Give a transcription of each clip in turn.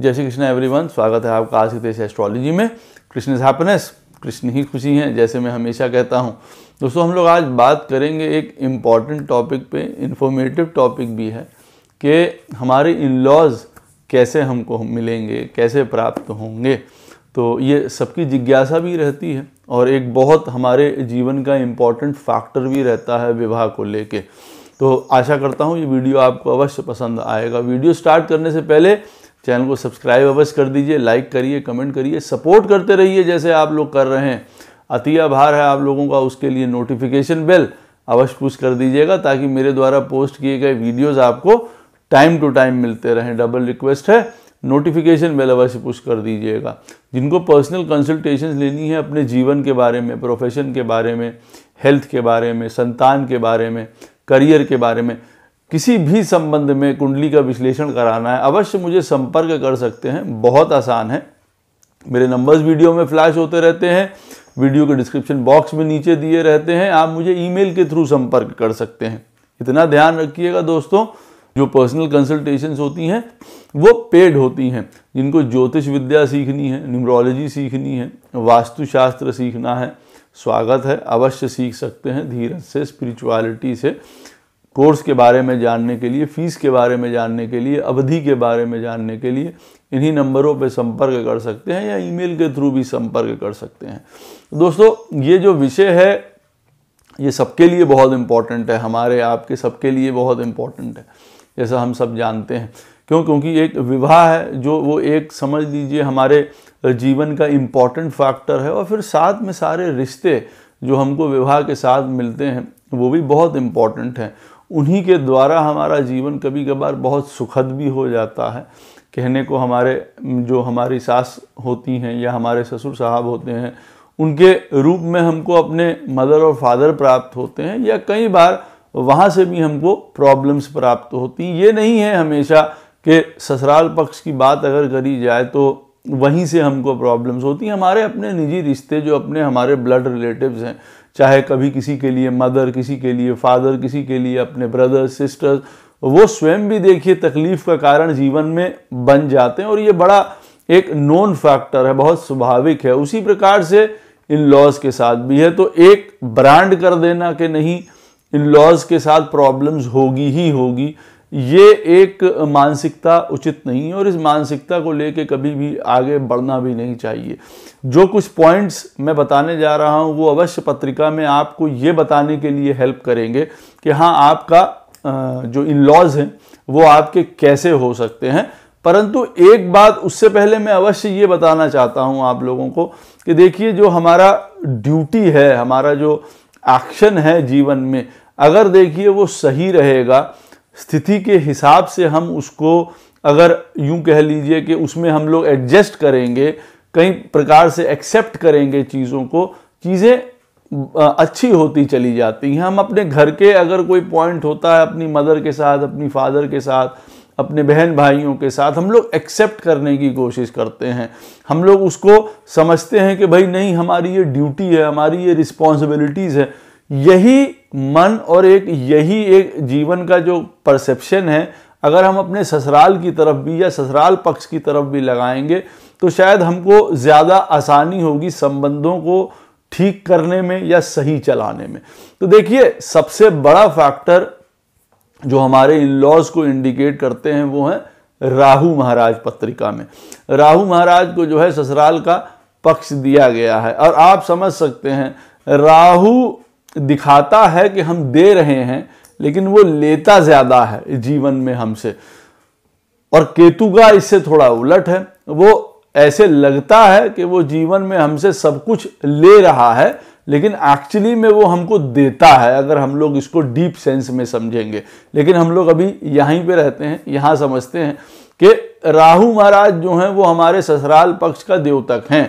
जय श्री कृष्ण एवरीवन स्वागत है आपका आज के देश एस्ट्रोलॉजी में कृष्ण इज हैप्पीनेस कृष्ण ही खुशी हैं जैसे मैं हमेशा कहता हूँ दोस्तों हम लोग आज बात करेंगे एक इम्पॉर्टेंट टॉपिक पे इन्फॉर्मेटिव टॉपिक भी है कि हमारे इन लॉज कैसे हमको मिलेंगे कैसे प्राप्त होंगे तो ये सबकी जिज्ञासा भी रहती है और एक बहुत हमारे जीवन का इम्पॉर्टेंट फैक्टर भी रहता है विवाह को लेके तो आशा करता हूँ ये वीडियो आपको अवश्य पसंद आएगा वीडियो स्टार्ट करने से पहले चैनल को सब्सक्राइब अवश्य कर दीजिए लाइक करिए कमेंट करिए सपोर्ट करते रहिए जैसे आप लोग कर रहे हैं अति आभार है आप लोगों का उसके लिए नोटिफिकेशन बेल अवश्य पुश कर दीजिएगा ताकि मेरे द्वारा पोस्ट किए गए वीडियोस आपको टाइम टू टाइम मिलते रहें डबल रिक्वेस्ट है नोटिफिकेशन बेल अवश्य पुश कर दीजिएगा जिनको पर्सनल कंसल्टेशन लेनी है अपने जीवन के बारे में प्रोफेशन के बारे में हेल्थ के बारे में संतान के बारे में करियर के बारे में किसी भी संबंध में कुंडली का विश्लेषण कराना है अवश्य मुझे संपर्क कर सकते हैं बहुत आसान है मेरे नंबर्स वीडियो में फ्लैश होते रहते हैं वीडियो के डिस्क्रिप्शन बॉक्स में नीचे दिए रहते हैं आप मुझे ईमेल के थ्रू संपर्क कर सकते हैं इतना ध्यान रखिएगा दोस्तों जो पर्सनल कंसल्टेशंस होती हैं वो पेड होती हैं जिनको ज्योतिष विद्या सीखनी है न्यूमरोलॉजी सीखनी है वास्तुशास्त्र सीखना है स्वागत है अवश्य सीख सकते हैं धीरज से स्पिरिचुअलिटी से कोर्स के बारे में जानने के लिए फ़ीस के बारे में जानने के लिए अवधि के बारे में जानने के लिए इन्हीं नंबरों पर संपर्क कर सकते हैं या ईमेल के थ्रू भी संपर्क कर सकते हैं दोस्तों ये जो विषय है ये सबके लिए बहुत इम्पॉर्टेंट है हमारे आपके सबके लिए बहुत इम्पॉर्टेंट है जैसा हम सब जानते हैं क्यों क्योंकि एक विवाह है जो वो एक समझ लीजिए हमारे जीवन का इम्पॉर्टेंट फैक्टर है और फिर साथ में सारे रिश्ते जो हमको विवाह के साथ मिलते हैं वो भी बहुत इम्पॉर्टेंट हैं उन्हीं के द्वारा हमारा जीवन कभी कभार बहुत सुखद भी हो जाता है कहने को हमारे जो हमारी सास होती हैं या हमारे ससुर साहब होते हैं उनके रूप में हमको अपने मदर और फादर प्राप्त होते हैं या कई बार वहाँ से भी हमको प्रॉब्लम्स प्राप्त होती ये नहीं है हमेशा कि ससुराल पक्ष की बात अगर करी जाए तो वहीं से हमको प्रॉब्लम्स होती हैं हमारे अपने निजी रिश्ते जो अपने हमारे ब्लड रिलेटिव्स हैं चाहे कभी किसी के लिए मदर किसी के लिए फादर किसी के लिए अपने ब्रदर सिस्टर्स वो स्वयं भी देखिए तकलीफ का कारण जीवन में बन जाते हैं और ये बड़ा एक नॉन फैक्टर है बहुत स्वाभाविक है उसी प्रकार से इन लॉज के साथ भी है तो एक ब्रांड कर देना कि नहीं इन लॉज के साथ प्रॉब्लम्स होगी ही होगी ये एक मानसिकता उचित नहीं है और इस मानसिकता को लेके कभी भी आगे बढ़ना भी नहीं चाहिए जो कुछ पॉइंट्स मैं बताने जा रहा हूँ वो अवश्य पत्रिका में आपको ये बताने के लिए हेल्प करेंगे कि हाँ आपका जो इन लॉज हैं वो आपके कैसे हो सकते हैं परंतु एक बात उससे पहले मैं अवश्य ये बताना चाहता हूँ आप लोगों को कि देखिए जो हमारा ड्यूटी है हमारा जो एक्शन है जीवन में अगर देखिए वो सही रहेगा स्थिति के हिसाब से हम उसको अगर यूं कह लीजिए कि उसमें हम लोग एडजस्ट करेंगे कई प्रकार से एक्सेप्ट करेंगे चीज़ों को चीज़ें अच्छी होती चली जाती हैं हम अपने घर के अगर कोई पॉइंट होता है अपनी मदर के साथ अपनी फादर के साथ अपने बहन भाइयों के साथ हम लोग एक्सेप्ट करने की कोशिश करते हैं हम लोग उसको समझते हैं कि भाई नहीं हमारी ये ड्यूटी है हमारी ये रिस्पॉन्सिबिलिटीज़ है यही मन और एक यही एक जीवन का जो परसेप्शन है अगर हम अपने ससुराल की तरफ भी या ससुराल पक्ष की तरफ भी लगाएंगे तो शायद हमको ज़्यादा आसानी होगी संबंधों को ठीक करने में या सही चलाने में तो देखिए सबसे बड़ा फैक्टर जो हमारे इन लॉज को इंडिकेट करते हैं वो है राहु महाराज पत्रिका में राहु महाराज को जो है ससुराल का पक्ष दिया गया है और आप समझ सकते हैं राहु दिखाता है कि हम दे रहे हैं लेकिन वो लेता ज्यादा है जीवन में हमसे और केतुगा इससे थोड़ा उलट है वो ऐसे लगता है कि वो जीवन में हमसे सब कुछ ले रहा है लेकिन एक्चुअली में वो हमको देता है अगर हम लोग इसको डीप सेंस में समझेंगे लेकिन हम लोग अभी यहीं पे रहते हैं यहाँ समझते हैं कि राहु महाराज जो हैं वो हमारे ससुराल पक्ष का देवतक हैं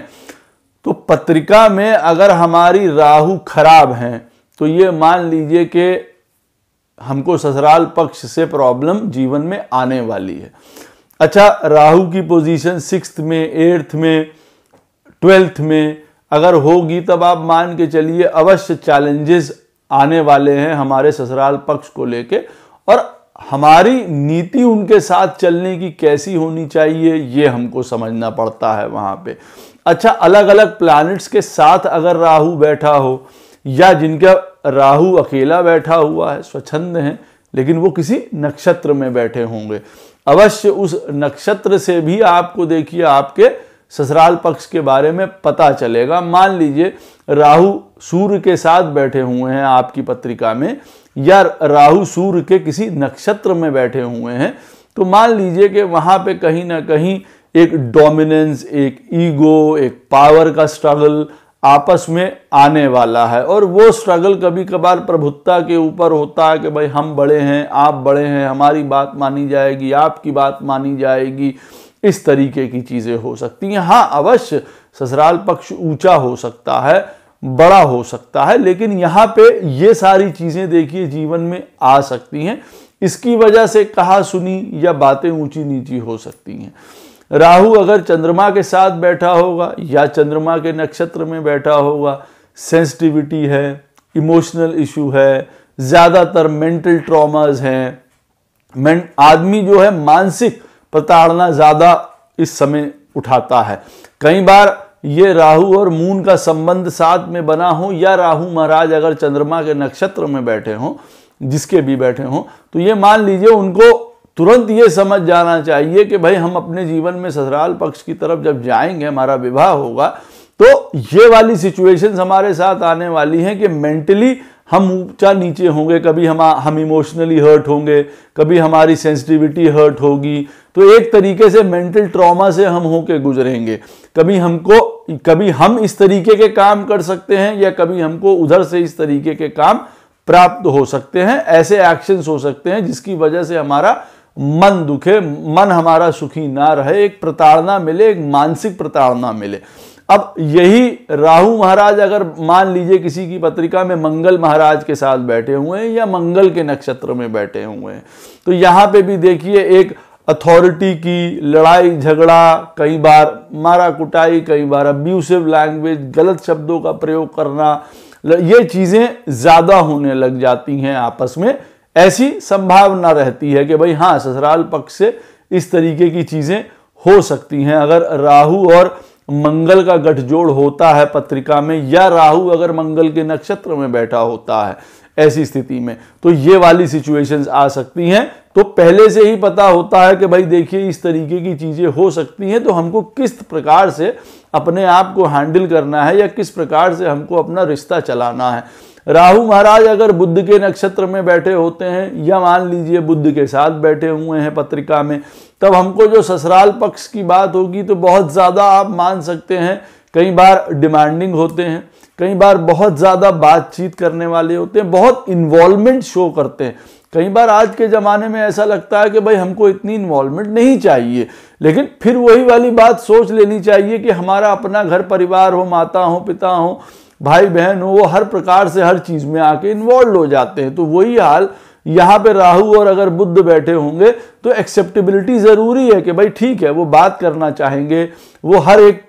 तो पत्रिका में अगर हमारी राहु खराब हैं तो ये मान लीजिए कि हमको ससुराल पक्ष से प्रॉब्लम जीवन में आने वाली है अच्छा राहु की पोजीशन सिक्स में एट्थ में ट्वेल्थ में अगर होगी तब आप मान के चलिए अवश्य चैलेंजेस आने वाले हैं हमारे ससुराल पक्ष को लेके और हमारी नीति उनके साथ चलने की कैसी होनी चाहिए ये हमको समझना पड़ता है वहाँ पे अच्छा अलग अलग प्लैनेट्स के साथ अगर राहु बैठा हो या जिनका राहु अकेला बैठा हुआ है स्वच्छंद हैं लेकिन वो किसी नक्षत्र में बैठे होंगे अवश्य उस नक्षत्र से भी आपको देखिए आपके ससुराल पक्ष के बारे में पता चलेगा मान लीजिए राहु सूर्य के साथ बैठे हुए हैं आपकी पत्रिका में या राहु सूर्य के किसी नक्षत्र में बैठे हुए हैं तो मान लीजिए कि वहाँ पे कहीं ना कहीं एक डोमिनेंस एक ईगो एक पावर का स्ट्रगल आपस में आने वाला है और वो स्ट्रगल कभी कभार प्रभुत्ता के ऊपर होता है कि भाई हम बड़े हैं आप बड़े हैं हमारी बात मानी जाएगी आपकी बात मानी जाएगी इस तरीके की चीज़ें हो सकती हैं हाँ अवश्य ससुराल पक्ष ऊंचा हो सकता है बड़ा हो सकता है लेकिन यहाँ पे ये सारी चीज़ें देखिए जीवन में आ सकती हैं इसकी वजह से कहा सुनी या बातें ऊंची नीची हो सकती हैं राहु अगर चंद्रमा के साथ बैठा होगा या चंद्रमा के नक्षत्र में बैठा होगा सेंसिटिविटी है इमोशनल इशू है ज़्यादातर मेंटल ट्रॉमाज हैं मैं आदमी जो है मानसिक प्रताड़ना ज़्यादा इस समय उठाता है कई बार ये राहु और मून का संबंध साथ में बना हो या राहु महाराज अगर चंद्रमा के नक्षत्र में बैठे हों जिसके भी बैठे हों तो ये मान लीजिए उनको तुरंत ये समझ जाना चाहिए कि भाई हम अपने जीवन में ससुराल पक्ष की तरफ जब जाएंगे हमारा विवाह होगा तो ये वाली सिचुएशंस हमारे साथ आने वाली हैं कि मेंटली हम ऊंचा नीचे होंगे कभी हम हम इमोशनली हर्ट होंगे कभी हमारी सेंसिटिविटी हर्ट होगी तो एक तरीके से मेंटल ट्रॉमा से हम होके गुजरेंगे कभी हमको कभी हम इस तरीके के काम कर सकते हैं या कभी हमको उधर से इस तरीके के काम प्राप्त हो सकते हैं ऐसे एक्शंस हो सकते हैं जिसकी वजह से हमारा मन दुखे मन हमारा सुखी ना रहे एक प्रताड़ना मिले एक मानसिक प्रताड़ना मिले अब यही राहु महाराज अगर मान लीजिए किसी की पत्रिका में मंगल महाराज के साथ बैठे हुए हैं या मंगल के नक्षत्र में बैठे हुए हैं तो यहाँ पे भी देखिए एक अथॉरिटी की लड़ाई झगड़ा कई बार मारा कुटाई कई बार अब्यूसिव लैंग्वेज गलत शब्दों का प्रयोग करना ये चीज़ें ज़्यादा होने लग जाती हैं आपस में ऐसी संभावना रहती है कि भाई हाँ ससुराल पक्ष से इस तरीके की चीज़ें हो सकती हैं अगर राहु और मंगल का गठजोड़ होता है पत्रिका में या राहु अगर मंगल के नक्षत्र में बैठा होता है ऐसी स्थिति में तो ये वाली सिचुएशंस आ सकती हैं तो पहले से ही पता होता है कि भाई देखिए इस तरीके की चीज़ें हो सकती हैं तो हमको किस प्रकार से अपने आप को हैंडल करना है या किस प्रकार से हमको अपना रिश्ता चलाना है राहु महाराज अगर बुद्ध के नक्षत्र में बैठे होते हैं या मान लीजिए बुद्ध के साथ बैठे हुए हैं पत्रिका में तब हमको जो ससुराल पक्ष की बात होगी तो बहुत ज़्यादा आप मान सकते हैं कई बार डिमांडिंग होते हैं कई बार बहुत ज़्यादा बातचीत करने वाले होते हैं बहुत इन्वॉल्वमेंट शो करते हैं कई बार आज के ज़माने में ऐसा लगता है कि भाई हमको इतनी इन्वॉल्वमेंट नहीं चाहिए लेकिन फिर वही वाली बात सोच लेनी चाहिए कि हमारा अपना घर परिवार हो माता हो पिता हो भाई बहन हो वो हर प्रकार से हर चीज में आके इन्वॉल्व हो जाते हैं तो वही हाल यहाँ पे राहु और अगर बुद्ध बैठे होंगे तो एक्सेप्टेबिलिटी ज़रूरी है कि भाई ठीक है वो बात करना चाहेंगे वो हर एक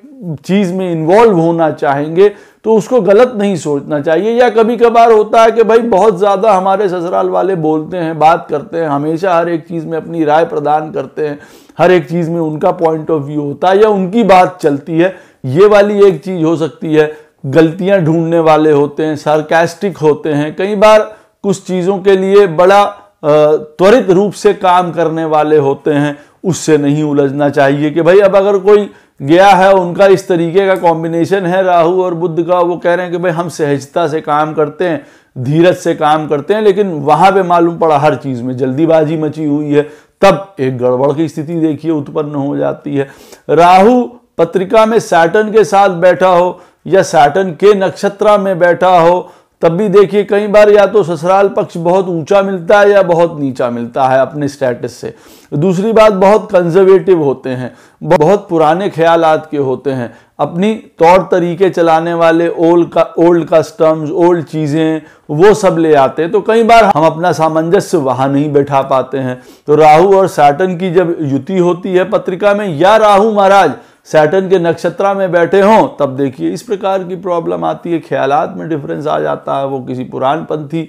चीज़ में इन्वॉल्व होना चाहेंगे तो उसको गलत नहीं सोचना चाहिए या कभी कभार होता है कि भाई बहुत ज़्यादा हमारे ससुराल वाले बोलते हैं बात करते हैं हमेशा हर एक चीज़ में अपनी राय प्रदान करते हैं हर एक चीज़ में उनका पॉइंट ऑफ व्यू होता है या उनकी बात चलती है ये वाली एक चीज़ हो सकती है गलतियां ढूंढने वाले होते हैं सार्केस्टिक होते हैं कई बार कुछ चीज़ों के लिए बड़ा त्वरित रूप से काम करने वाले होते हैं उससे नहीं उलझना चाहिए कि भाई अब अगर कोई गया है उनका इस तरीके का कॉम्बिनेशन है राहु और बुद्ध का वो कह रहे हैं कि भाई हम सहजता से काम करते हैं धीरज से काम करते हैं लेकिन वहां पे मालूम पड़ा हर चीज़ में जल्दीबाजी मची हुई है तब एक गड़बड़ की स्थिति देखिए उत्पन्न हो जाती है राहु पत्रिका में सैटन के साथ बैठा हो या सैटन के नक्षत्रा में बैठा हो तब भी देखिए कई बार या तो ससुराल पक्ष बहुत ऊंचा मिलता है या बहुत नीचा मिलता है अपने स्टेटस से दूसरी बात बहुत कंजर्वेटिव होते हैं बहुत पुराने ख्याल के होते हैं अपनी तौर तरीके चलाने वाले ओल्ड का ओल्ड कस्टम्स ओल्ड चीज़ें वो सब ले आते हैं तो कई बार हम अपना सामंजस्य वहाँ नहीं बैठा पाते हैं तो राहु और सैटन की जब युति होती है पत्रिका में या राहु महाराज सैटन के नक्षत्रा में बैठे हों तब देखिए इस प्रकार की प्रॉब्लम आती है ख्यालात में डिफरेंस आ जाता है वो किसी पुरान पंथी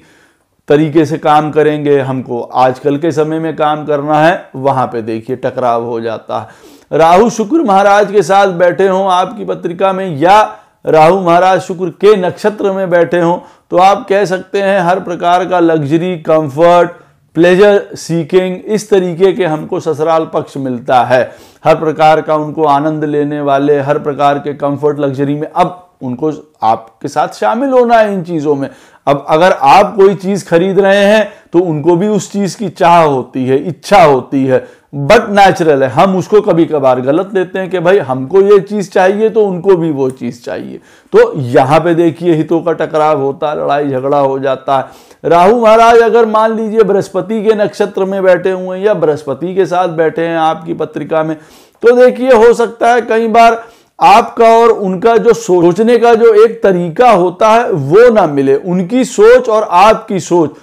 तरीके से काम करेंगे हमको आजकल के समय में काम करना है वहाँ पे देखिए टकराव हो जाता है राहु शुक्र महाराज के साथ बैठे हों आपकी पत्रिका में या राहु महाराज शुक्र के नक्षत्र में बैठे हों तो आप कह सकते हैं हर प्रकार का लग्जरी कंफर्ट प्लेजर सीकिंग इस तरीके के हमको ससुराल पक्ष मिलता है हर प्रकार का उनको आनंद लेने वाले हर प्रकार के कंफर्ट लग्जरी में अब उनको आपके साथ शामिल होना है इन चीज़ों में अब अगर आप कोई चीज़ खरीद रहे हैं तो उनको भी उस चीज़ की चाह होती है इच्छा होती है बट नेचुरल है हम उसको कभी कभार गलत लेते हैं कि भाई हमको ये चीज़ चाहिए तो उनको भी वो चीज़ चाहिए तो यहाँ पे देखिए हितों का टकराव होता है लड़ाई झगड़ा हो जाता है राहु महाराज अगर मान लीजिए बृहस्पति के नक्षत्र में बैठे हुए हैं या बृहस्पति के साथ बैठे हैं आपकी पत्रिका में तो देखिए हो सकता है कई बार आपका और उनका जो सोचने का जो एक तरीका होता है वो ना मिले उनकी सोच और आपकी सोच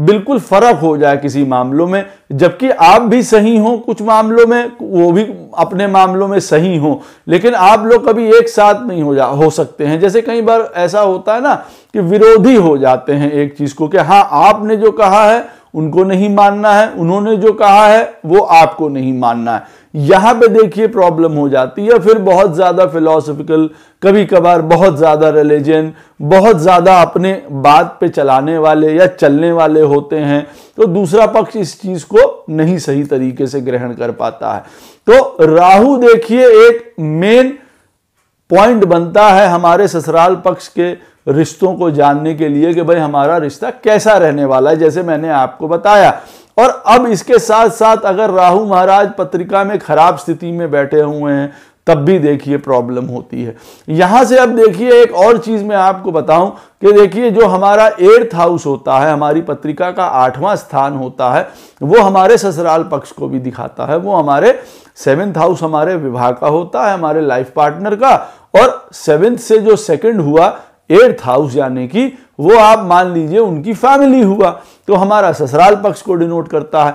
बिल्कुल फर्क हो जाए किसी मामलों में जबकि आप भी सही हो कुछ मामलों में वो भी अपने मामलों में सही हो लेकिन आप लोग कभी एक साथ नहीं हो जा हो सकते हैं जैसे कई बार ऐसा होता है ना कि विरोधी हो जाते हैं एक चीज को कि हाँ आपने जो कहा है उनको नहीं मानना है उन्होंने जो कहा है वो आपको नहीं मानना है यहां पे देखिए प्रॉब्लम हो जाती है फिर बहुत ज्यादा फिलोसफिकल कभी कभार बहुत ज्यादा रिलीजन बहुत ज्यादा अपने बात पे चलाने वाले या चलने वाले होते हैं तो दूसरा पक्ष इस चीज को नहीं सही तरीके से ग्रहण कर पाता है तो राहु देखिए एक मेन पॉइंट बनता है हमारे ससुराल पक्ष के रिश्तों को जानने के लिए कि भाई हमारा रिश्ता कैसा रहने वाला है जैसे मैंने आपको बताया और अब इसके साथ साथ अगर राहु महाराज पत्रिका में खराब स्थिति में बैठे हुए हैं तब भी देखिए प्रॉब्लम होती है यहां से अब देखिए एक और चीज मैं आपको बताऊं कि देखिए जो हमारा एट्थ हाउस होता है हमारी पत्रिका का आठवां स्थान होता है वो हमारे ससुराल पक्ष को भी दिखाता है वो हमारे सेवेंथ हाउस हमारे विवाह का होता है हमारे लाइफ पार्टनर का और सेवेंथ से जो सेकंड हुआ एट्थ हाउस यानी कि वो आप मान लीजिए उनकी फैमिली हुआ तो हमारा ससुराल पक्ष को डिनोट करता है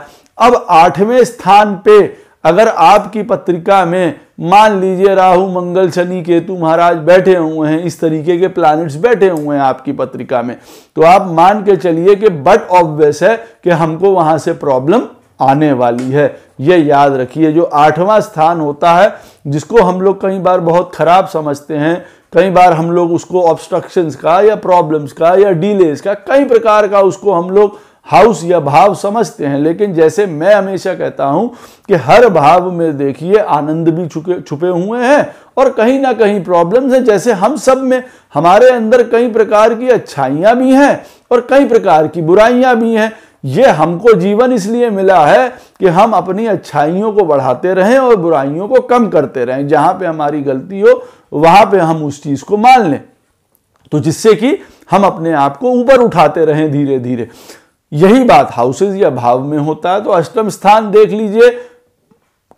अब आठवें स्थान पे अगर आपकी पत्रिका में मान लीजिए राहु मंगल शनि केतु महाराज बैठे हुए हैं इस तरीके के प्लैनेट्स बैठे हुए हैं आपकी पत्रिका में तो आप मान के चलिए कि बट ऑब्वियस है कि हमको वहां से प्रॉब्लम आने वाली है ये याद रखिए जो आठवां स्थान होता है जिसको हम लोग कई बार बहुत ख़राब समझते हैं कई बार हम लोग उसको ऑब्स्ट्रक्शंस का या प्रॉब्लम्स का या डीलेस का कई प्रकार का उसको हम लोग हाउस या भाव समझते हैं लेकिन जैसे मैं हमेशा कहता हूं कि हर भाव में देखिए आनंद भी छुपे छुपे हुए हैं और कहीं ना कहीं प्रॉब्लम्स हैं जैसे हम सब में हमारे अंदर कई प्रकार की अच्छाइयाँ भी हैं और कई प्रकार की बुराइयाँ भी हैं ये हमको जीवन इसलिए मिला है कि हम अपनी अच्छाइयों को बढ़ाते रहें और बुराइयों को कम करते रहें जहाँ पे हमारी गलती हो वहाँ पे हम उस चीज़ को मान लें तो जिससे कि हम अपने आप को ऊपर उठाते रहें धीरे धीरे यही बात हाउसेज या भाव में होता है तो अष्टम स्थान देख लीजिए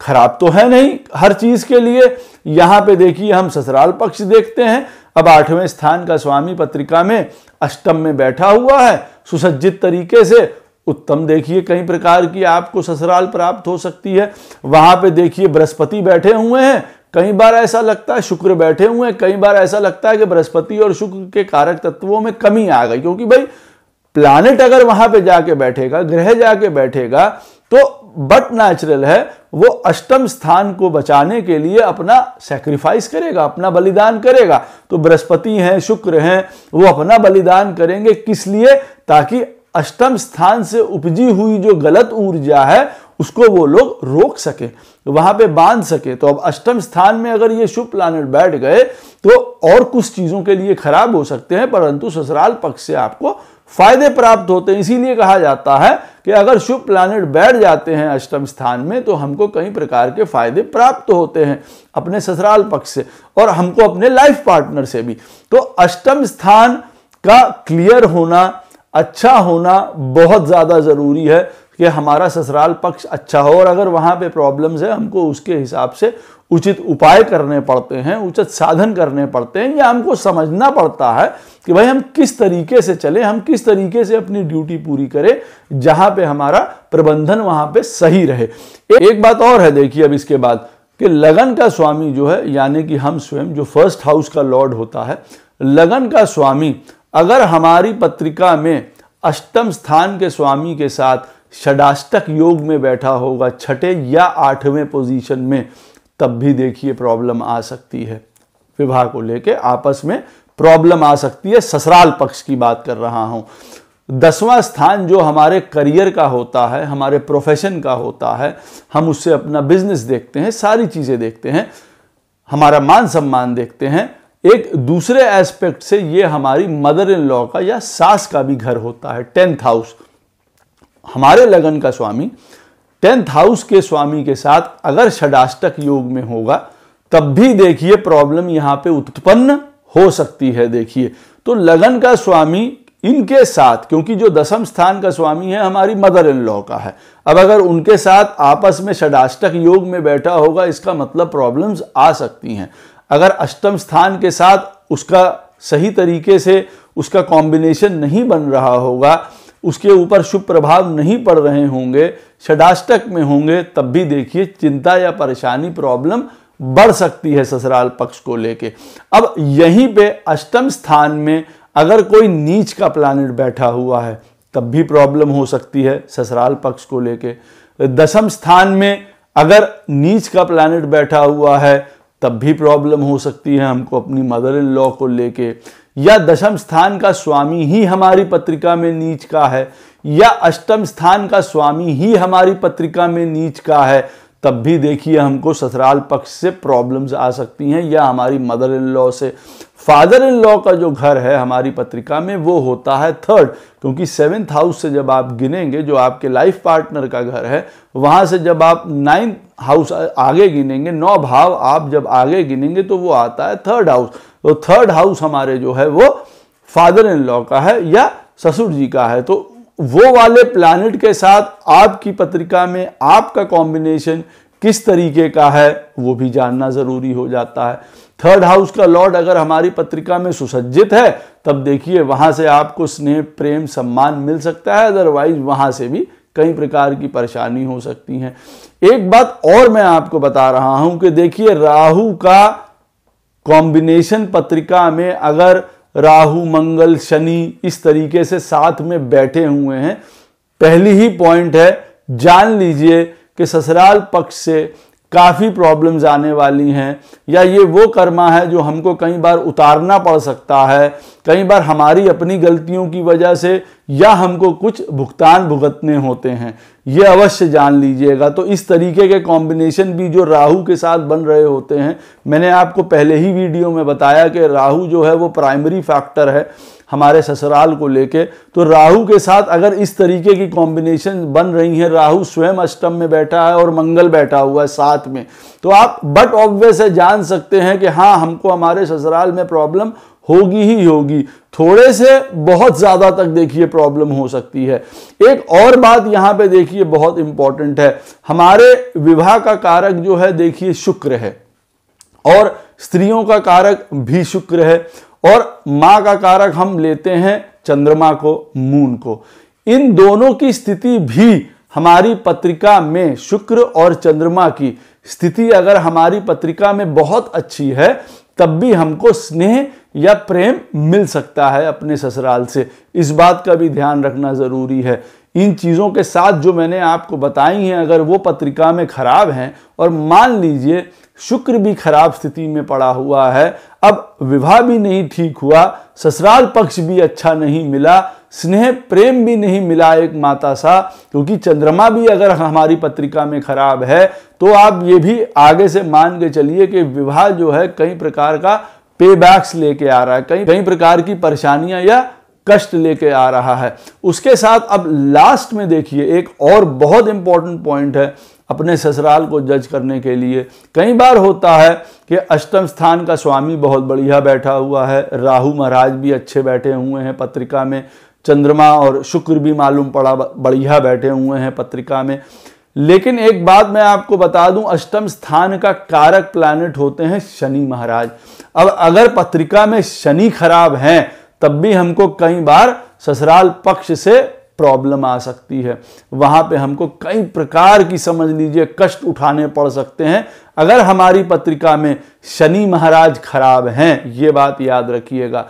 खराब तो है नहीं हर चीज के लिए यहां पे देखिए हम ससुराल पक्ष देखते हैं अब आठवें स्थान का स्वामी पत्रिका में अष्टम में बैठा हुआ है सुसज्जित तरीके से उत्तम देखिए कई प्रकार की आपको ससुराल प्राप्त हो सकती है वहां पे देखिए बृहस्पति बैठे हुए हैं कई बार ऐसा लगता है शुक्र बैठे हुए हैं कई बार ऐसा लगता है कि बृहस्पति और शुक्र के कारक तत्वों में कमी आ गई क्योंकि भाई प्लानिट अगर वहां पे जाके बैठेगा ग्रह जाके बैठेगा तो बट नेचुरल है वो अष्टम स्थान को बचाने के लिए अपना सेक्रीफाइस करेगा अपना बलिदान करेगा तो बृहस्पति हैं शुक्र हैं वो अपना बलिदान करेंगे किस लिए ताकि अष्टम स्थान से उपजी हुई जो गलत ऊर्जा है उसको वो लोग रोक सके वहां पे बांध सके तो अब अष्टम स्थान में अगर ये शुभ प्लानट बैठ गए तो और कुछ चीजों के लिए खराब हो सकते हैं परंतु ससुराल पक्ष से आपको फायदे प्राप्त होते हैं इसीलिए कहा जाता है कि अगर शुभ प्लानट बैठ जाते हैं अष्टम स्थान में तो हमको कई प्रकार के फायदे प्राप्त होते हैं अपने ससुराल पक्ष से और हमको अपने लाइफ पार्टनर से भी तो अष्टम स्थान का क्लियर होना अच्छा होना बहुत ज़्यादा ज़रूरी है कि हमारा ससुराल पक्ष अच्छा हो और अगर वहाँ पे प्रॉब्लम्स है हमको उसके हिसाब से उचित उपाय करने पड़ते हैं उचित साधन करने पड़ते हैं या हमको समझना पड़ता है कि भाई हम किस तरीके से चलें हम किस तरीके से अपनी ड्यूटी पूरी करें जहाँ पे हमारा प्रबंधन वहाँ पे सही रहे एक बात और है देखिए अब इसके बाद कि लगन का स्वामी जो है यानी कि हम स्वयं जो फर्स्ट हाउस का लॉर्ड होता है लगन का स्वामी अगर हमारी पत्रिका में अष्टम स्थान के स्वामी के साथ षडाष्टक योग में बैठा होगा छठे या आठवें पोजीशन में तब भी देखिए प्रॉब्लम आ सकती है विवाह को लेके आपस में प्रॉब्लम आ सकती है ससुराल पक्ष की बात कर रहा हूं दसवां स्थान जो हमारे करियर का होता है हमारे प्रोफेशन का होता है हम उससे अपना बिजनेस देखते हैं सारी चीज़ें देखते हैं हमारा मान सम्मान देखते हैं एक दूसरे एस्पेक्ट से ये हमारी मदर इन लॉ का या सास का भी घर होता है टेंथ हाउस हमारे लगन का स्वामी टेंथ हाउस के स्वामी के साथ अगर षडाष्टक योग में होगा तब भी देखिए प्रॉब्लम यहां पे उत्पन्न हो सकती है देखिए तो लगन का स्वामी इनके साथ क्योंकि जो दसम स्थान का स्वामी है हमारी मदर इन लॉ का है अब अगर उनके साथ आपस में षडाष्टक योग में बैठा होगा इसका मतलब प्रॉब्लम्स आ सकती हैं अगर अष्टम स्थान के साथ उसका सही तरीके से उसका कॉम्बिनेशन नहीं बन रहा होगा उसके ऊपर शुभ प्रभाव नहीं पड़ रहे होंगे षडाष्टक में होंगे तब भी देखिए चिंता या परेशानी प्रॉब्लम बढ़ सकती है ससुराल पक्ष को लेके अब यहीं पे अष्टम स्थान में अगर कोई नीच का प्लानिट बैठा हुआ है तब भी प्रॉब्लम हो सकती है ससुराल पक्ष को लेके दसम स्थान में अगर नीच का प्लानिट बैठा हुआ है तब भी प्रॉब्लम हो सकती है हमको अपनी मदर इन लॉ को लेके या दशम स्थान का स्वामी ही हमारी पत्रिका में नीच का है या अष्टम स्थान का स्वामी ही हमारी पत्रिका में नीच का है तब भी देखिए हमको ससुराल पक्ष से प्रॉब्लम्स आ सकती हैं या हमारी मदर इन लॉ से फादर इन लॉ का जो घर है हमारी पत्रिका में वो होता है थर्ड क्योंकि सेवेंथ हाउस से जब आप गिनेंगे जो आपके लाइफ पार्टनर का घर है वहाँ से जब आप नाइन्थ हाउस uh, आगे गिनेंगे नौ भाव आप जब आगे गिनेंगे तो वो आता है थर्ड हाउस तो थर्ड हाउस हमारे जो है वो फादर इन लॉ का है या ससुर जी का है तो वो वाले प्लानिट के साथ आपकी पत्रिका में आपका कॉम्बिनेशन किस तरीके का है वो भी जानना ज़रूरी हो जाता है थर्ड हाउस का लॉर्ड अगर हमारी पत्रिका में सुसज्जित है तब देखिए वहां से आपको स्नेह प्रेम सम्मान मिल सकता है अदरवाइज वहां से भी कई प्रकार की परेशानी हो सकती हैं एक बात और मैं आपको बता रहा हूं कि देखिए राहु का कॉम्बिनेशन पत्रिका में अगर राहु मंगल शनि इस तरीके से साथ में बैठे हुए हैं पहली ही पॉइंट है जान लीजिए कि ससुराल पक्ष से काफ़ी प्रॉब्लम्स आने वाली हैं या ये वो कर्मा है जो हमको कई बार उतारना पड़ सकता है कई बार हमारी अपनी गलतियों की वजह से या हमको कुछ भुगतान भुगतने होते हैं ये अवश्य जान लीजिएगा तो इस तरीके के कॉम्बिनेशन भी जो राहु के साथ बन रहे होते हैं मैंने आपको पहले ही वीडियो में बताया कि राहु जो है वो प्राइमरी फैक्टर है हमारे ससुराल को लेके तो राहु के साथ अगर इस तरीके की कॉम्बिनेशन बन रही है राहु स्वयं अष्टम में बैठा है और मंगल बैठा हुआ है साथ में तो आप बट ऑब्वियस है जान सकते हैं कि हाँ हमको हमारे ससुराल में प्रॉब्लम होगी ही होगी थोड़े से बहुत ज़्यादा तक देखिए प्रॉब्लम हो सकती है एक और बात यहाँ पे देखिए बहुत इंपॉर्टेंट है हमारे विवाह का कारक जो है देखिए शुक्र है और स्त्रियों का कारक भी शुक्र है और माँ का कारक हम लेते हैं चंद्रमा को मून को इन दोनों की स्थिति भी हमारी पत्रिका में शुक्र और चंद्रमा की स्थिति अगर हमारी पत्रिका में बहुत अच्छी है तब भी हमको स्नेह या प्रेम मिल सकता है अपने ससुराल से इस बात का भी ध्यान रखना ज़रूरी है इन चीज़ों के साथ जो मैंने आपको बताई हैं अगर वो पत्रिका में खराब हैं और मान लीजिए शुक्र भी खराब स्थिति में पड़ा हुआ है अब विवाह भी नहीं ठीक हुआ ससुराल पक्ष भी अच्छा नहीं मिला स्नेह प्रेम भी नहीं मिला एक माता सा क्योंकि चंद्रमा भी अगर हमारी पत्रिका में खराब है तो आप ये भी आगे से मान के चलिए कि विवाह जो है कई प्रकार का पे बैक्स लेके आ रहा है कई कई प्रकार की परेशानियां या कष्ट लेके आ रहा है उसके साथ अब लास्ट में देखिए एक और बहुत इंपॉर्टेंट पॉइंट है अपने ससुराल को जज करने के लिए कई बार होता है कि अष्टम स्थान का स्वामी बहुत बढ़िया बैठा हुआ है राहु महाराज भी अच्छे बैठे हुए हैं पत्रिका में चंद्रमा और शुक्र भी मालूम पड़ा बढ़िया बैठे हुए हैं पत्रिका में लेकिन एक बात मैं आपको बता दूं अष्टम स्थान का कारक प्लैनेट होते हैं शनि महाराज अब अगर पत्रिका में शनि खराब है तब भी हमको कई बार ससुराल पक्ष से प्रॉब्लम आ सकती है वहां पे हमको कई प्रकार की समझ लीजिए कष्ट उठाने पड़ सकते हैं अगर हमारी पत्रिका में शनि महाराज खराब हैं ये बात याद रखिएगा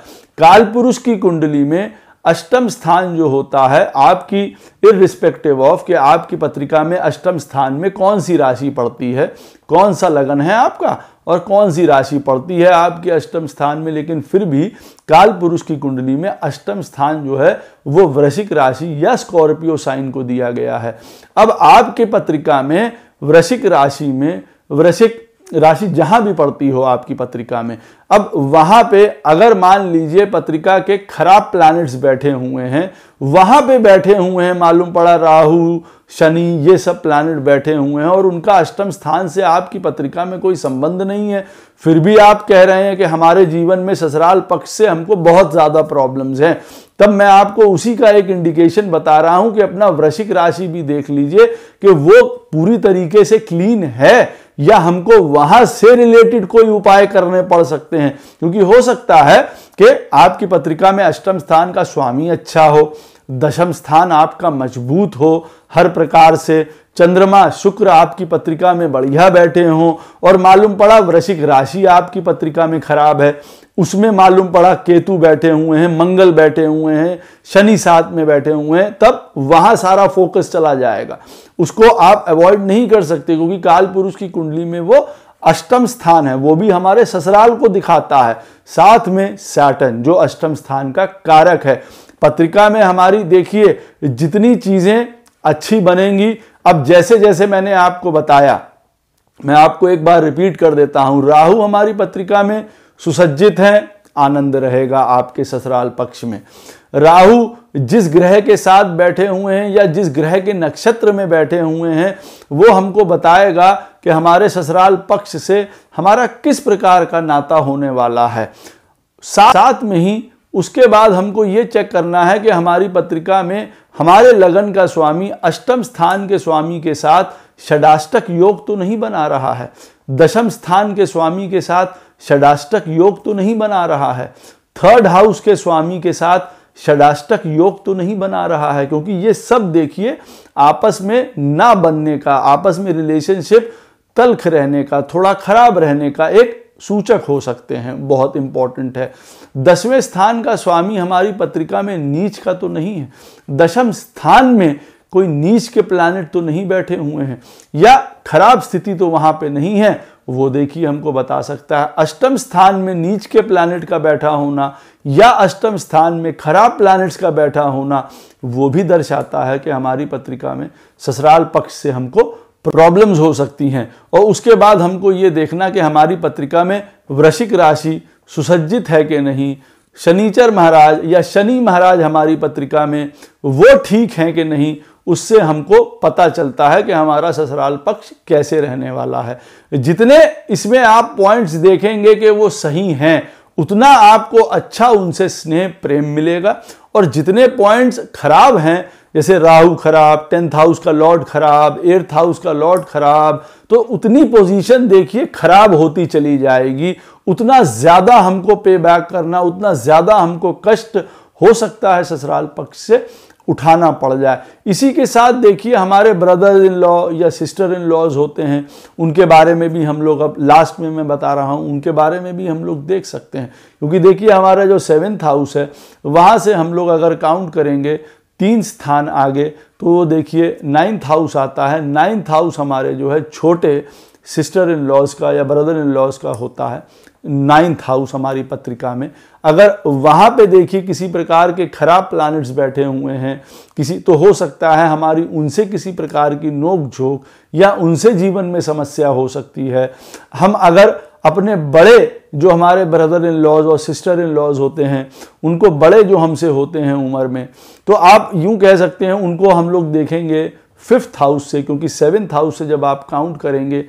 काल पुरुष की कुंडली में अष्टम स्थान जो होता है आपकी इरिस्पेक्टिव ऑफ कि आपकी पत्रिका में अष्टम स्थान में कौन सी राशि पड़ती है कौन सा लगन है आपका और कौन सी राशि पड़ती है आपके अष्टम स्थान में लेकिन फिर भी काल पुरुष की कुंडली में अष्टम स्थान जो है वो वृश्चिक राशि या स्कॉर्पियो साइन को दिया गया है अब आपके पत्रिका में वृश्चिक राशि में वृश्चिक राशि जहां भी पड़ती हो आपकी पत्रिका में अब वहां पे अगर मान लीजिए पत्रिका के खराब प्लैनेट्स बैठे हुए हैं वहां पे बैठे हुए हैं मालूम पड़ा राहु शनि ये सब प्लैनेट बैठे हुए हैं और उनका अष्टम स्थान से आपकी पत्रिका में कोई संबंध नहीं है फिर भी आप कह रहे हैं कि हमारे जीवन में ससुराल पक्ष से हमको बहुत ज़्यादा प्रॉब्लम्स हैं तब मैं आपको उसी का एक इंडिकेशन बता रहा हूं कि अपना वृश्चिक राशि भी देख लीजिए कि वो पूरी तरीके से क्लीन है या हमको वहां से रिलेटेड कोई उपाय करने पड़ सकते हैं क्योंकि हो सकता है कि आपकी पत्रिका में अष्टम स्थान का स्वामी अच्छा हो दशम स्थान आपका मजबूत हो हर प्रकार से चंद्रमा शुक्र आपकी पत्रिका में बढ़िया बैठे हों और मालूम पड़ा वृश्चिक राशि आपकी पत्रिका में खराब है उसमें मालूम पड़ा केतु बैठे हुए हैं मंगल बैठे हुए हैं शनि साथ में बैठे हुए हैं तब वहां सारा फोकस चला जाएगा उसको आप अवॉइड नहीं कर सकते क्योंकि काल पुरुष की कुंडली में वो अष्टम स्थान है वो भी हमारे ससुराल को दिखाता है साथ में सैटन जो अष्टम स्थान का कारक है पत्रिका में हमारी देखिए जितनी चीजें अच्छी बनेंगी अब जैसे जैसे मैंने आपको बताया मैं आपको एक बार रिपीट कर देता हूं राहु हमारी पत्रिका में सुसज्जित है आनंद रहेगा आपके ससुराल पक्ष में राहु जिस ग्रह के साथ बैठे हुए हैं या जिस ग्रह के नक्षत्र में बैठे हुए हैं वो हमको बताएगा कि हमारे ससुराल पक्ष से हमारा किस प्रकार का नाता होने वाला है साथ में ही उसके बाद हमको ये चेक करना है कि हमारी पत्रिका में हमारे लगन का स्वामी अष्टम स्थान के स्वामी के साथ षडाष्टक योग तो नहीं बना रहा है दशम स्थान के स्वामी के साथ षडाष्टक योग तो नहीं बना रहा है थर्ड हाउस के स्वामी के साथ षडाष्टक योग तो नहीं बना रहा है क्योंकि ये सब देखिए आपस में ना बनने का आपस में रिलेशनशिप तल्ख रहने का थोड़ा खराब रहने का एक सूचक हो सकते हैं बहुत इंपॉर्टेंट है दसवें स्थान का स्वामी हमारी पत्रिका में नीच का तो नहीं है दशम स्थान में कोई नीच के प्लानिट तो नहीं बैठे हुए हैं या खराब स्थिति तो वहां पे नहीं है वो देखिए हमको बता सकता है अष्टम स्थान में नीच के प्लानिट का बैठा होना या अष्टम स्थान में खराब प्लानिट्स का बैठा होना वो भी दर्शाता है कि हमारी पत्रिका में ससुराल पक्ष से हमको प्रॉब्लम्स हो सकती हैं और उसके बाद हमको ये देखना कि हमारी पत्रिका में वृश्चिक राशि सुसज्जित है कि नहीं शनिचर महाराज या शनि महाराज हमारी पत्रिका में वो ठीक हैं कि नहीं उससे हमको पता चलता है कि हमारा ससुराल पक्ष कैसे रहने वाला है जितने इसमें आप पॉइंट्स देखेंगे कि वो सही हैं उतना आपको अच्छा उनसे स्नेह प्रेम मिलेगा और जितने पॉइंट्स खराब हैं जैसे राहु खराब टेंथ हाउस का लॉर्ड खराब एर्थ हाउस का लॉर्ड खराब तो उतनी पोजीशन देखिए खराब होती चली जाएगी उतना ज़्यादा हमको पे बैक करना उतना ज़्यादा हमको कष्ट हो सकता है ससुराल पक्ष से उठाना पड़ जाए इसी के साथ देखिए हमारे ब्रदर इन लॉ या सिस्टर इन लॉज होते हैं उनके बारे में भी हम लोग अब लास्ट में मैं बता रहा हूँ उनके बारे में भी हम लोग देख सकते हैं क्योंकि देखिए हमारा जो सेवेंथ हाउस है वहाँ से हम लोग अगर काउंट करेंगे तीन स्थान आगे तो वो देखिए नाइन्थ हाउस आता है नाइन्थ हाउस हमारे जो है छोटे सिस्टर इन लॉज का या ब्रदर इन लॉज का होता है नाइन्थ हाउस हमारी पत्रिका में अगर वहाँ पे देखिए किसी प्रकार के खराब प्लानट्स बैठे हुए हैं किसी तो हो सकता है हमारी उनसे किसी प्रकार की नोक झोंक या उनसे जीवन में समस्या हो सकती है हम अगर अपने बड़े जो हमारे ब्रदर इन लॉज और सिस्टर इन लॉज होते हैं उनको बड़े जो हमसे होते हैं उम्र में तो आप यूं कह सकते हैं उनको हम लोग देखेंगे फिफ्थ हाउस से क्योंकि सेवन्थ हाउस से जब आप काउंट करेंगे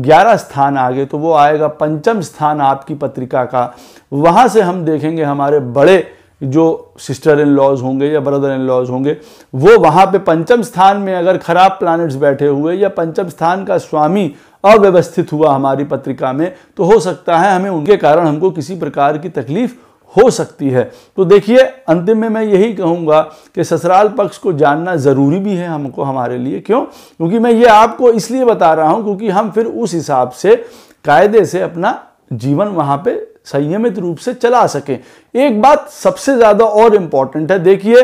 ग्यारह स्थान आगे तो वो आएगा पंचम स्थान आपकी पत्रिका का वहाँ से हम देखेंगे हमारे बड़े जो सिस्टर इन लॉज होंगे या ब्रदर इन लॉज होंगे वो वहाँ पे पंचम स्थान में अगर खराब प्लानट्स बैठे हुए या पंचम स्थान का स्वामी अव्यवस्थित हुआ हमारी पत्रिका में तो हो सकता है हमें उनके कारण हमको किसी प्रकार की तकलीफ हो सकती है तो देखिए अंतिम में मैं यही कहूँगा कि ससुराल पक्ष को जानना ज़रूरी भी है हमको हमारे लिए क्यों क्योंकि मैं ये आपको इसलिए बता रहा हूँ क्योंकि हम फिर उस हिसाब से कायदे से अपना जीवन वहाँ पे संयमित रूप से चला सकें एक बात सबसे ज़्यादा और इम्पॉर्टेंट है देखिए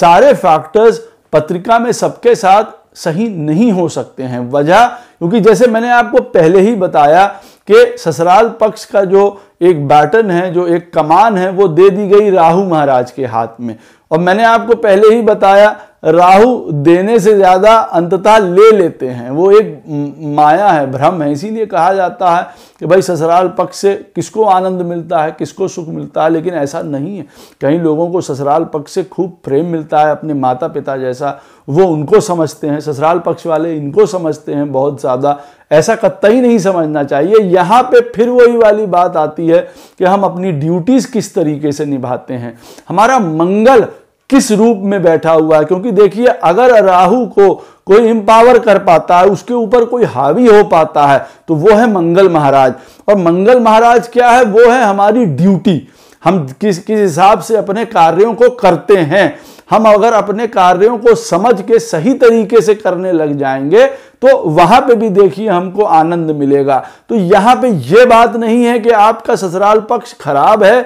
सारे फैक्टर्स पत्रिका में सबके साथ सही नहीं हो सकते हैं वजह क्योंकि जैसे मैंने आपको पहले ही बताया कि ससुराल पक्ष का जो एक बैटन है जो एक कमान है वो दे दी गई राहु महाराज के हाथ में और मैंने आपको पहले ही बताया राहु देने से ज़्यादा अंततः ले लेते हैं वो एक माया है भ्रम है इसीलिए कहा जाता है कि भाई ससुराल पक्ष से किसको आनंद मिलता है किसको सुख मिलता है लेकिन ऐसा नहीं है कई लोगों को ससुराल पक्ष से खूब प्रेम मिलता है अपने माता पिता जैसा वो उनको समझते हैं ससुराल पक्ष वाले इनको समझते हैं बहुत ज़्यादा ऐसा कतई नहीं समझना चाहिए यहाँ पे फिर वही वाली बात आती है कि हम अपनी ड्यूटीज़ किस तरीके से निभाते हैं हमारा मंगल किस रूप में बैठा हुआ है क्योंकि देखिए अगर राहु को कोई इम्पावर कर पाता है उसके ऊपर कोई हावी हो पाता है तो वो है मंगल महाराज और मंगल महाराज क्या है वो है हमारी ड्यूटी हम किस किस हिसाब से अपने कार्यों को करते हैं हम अगर अपने कार्यों को समझ के सही तरीके से करने लग जाएंगे तो वहां पे भी देखिए हमको आनंद मिलेगा तो यहां पे यह बात नहीं है कि आपका ससुराल पक्ष खराब है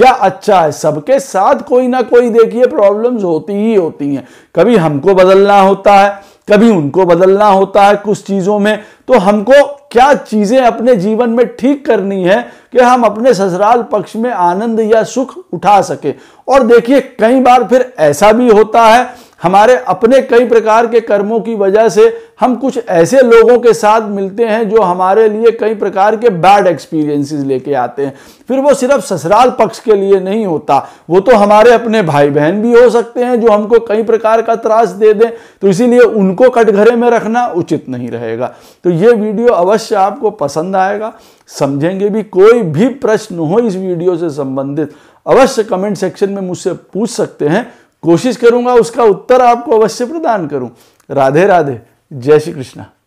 या अच्छा है सबके साथ कोई ना कोई देखिए प्रॉब्लम्स होती ही होती हैं कभी हमको बदलना होता है कभी उनको बदलना होता है कुछ चीज़ों में तो हमको क्या चीज़ें अपने जीवन में ठीक करनी है कि हम अपने ससुराल पक्ष में आनंद या सुख उठा सके और देखिए कई बार फिर ऐसा भी होता है हमारे अपने कई प्रकार के कर्मों की वजह से हम कुछ ऐसे लोगों के साथ मिलते हैं जो हमारे लिए कई प्रकार के बैड एक्सपीरियंसेस लेके आते हैं फिर वो सिर्फ ससुराल पक्ष के लिए नहीं होता वो तो हमारे अपने भाई बहन भी हो सकते हैं जो हमको कई प्रकार का त्रास दे दें तो इसीलिए उनको कटघरे में रखना उचित नहीं रहेगा तो ये वीडियो अवश्य आपको पसंद आएगा समझेंगे भी कोई भी प्रश्न हो इस वीडियो से संबंधित अवश्य कमेंट सेक्शन में मुझसे पूछ सकते हैं कोशिश करूंगा उसका उत्तर आपको अवश्य प्रदान करूं राधे राधे जय श्री कृष्णा